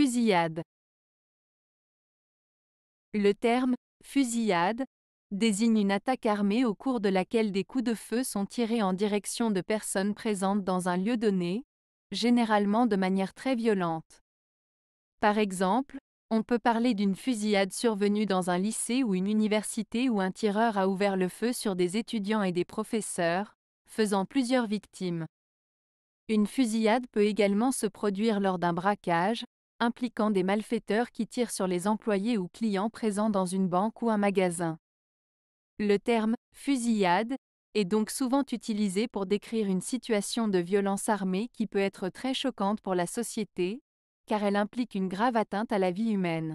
Fusillade. Le terme fusillade désigne une attaque armée au cours de laquelle des coups de feu sont tirés en direction de personnes présentes dans un lieu donné, généralement de manière très violente. Par exemple, on peut parler d'une fusillade survenue dans un lycée ou une université où un tireur a ouvert le feu sur des étudiants et des professeurs, faisant plusieurs victimes. Une fusillade peut également se produire lors d'un braquage, impliquant des malfaiteurs qui tirent sur les employés ou clients présents dans une banque ou un magasin. Le terme fusillade est donc souvent utilisé pour décrire une situation de violence armée qui peut être très choquante pour la société, car elle implique une grave atteinte à la vie humaine.